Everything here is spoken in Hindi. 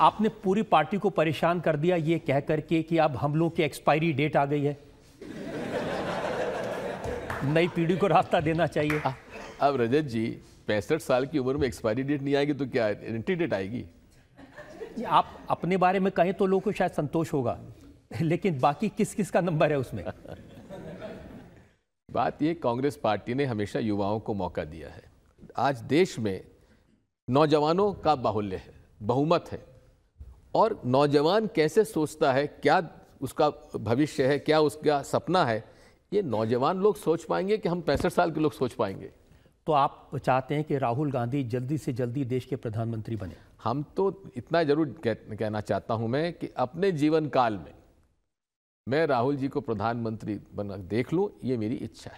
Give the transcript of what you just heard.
आपने पूरी पार्टी को परेशान कर दिया ये कह करके कि अब हम लोग की एक्सपायरी डेट आ गई है नई पीढ़ी को रास्ता देना चाहिए आ, अब रजत जी पैंसठ साल की उम्र में एक्सपायरी डेट नहीं आएगी तो क्या एंट्री डेट आएगी आप अपने बारे में कहें तो लोगों को शायद संतोष होगा लेकिन बाकी किस किस का नंबर है उसमें बात यह कांग्रेस पार्टी ने हमेशा युवाओं को मौका दिया है आज देश में नौजवानों का बाहुल्य है बहुमत है और नौजवान कैसे सोचता है क्या उसका भविष्य है क्या उसका सपना है ये नौजवान लोग सोच पाएंगे कि हम पैंसठ साल के लोग सोच पाएंगे तो आप चाहते हैं कि राहुल गांधी जल्दी से जल्दी देश के प्रधानमंत्री बने हम तो इतना जरूर कह, कहना चाहता हूं मैं कि अपने जीवन काल में मैं राहुल जी को प्रधानमंत्री बना देख लूं ये मेरी इच्छा है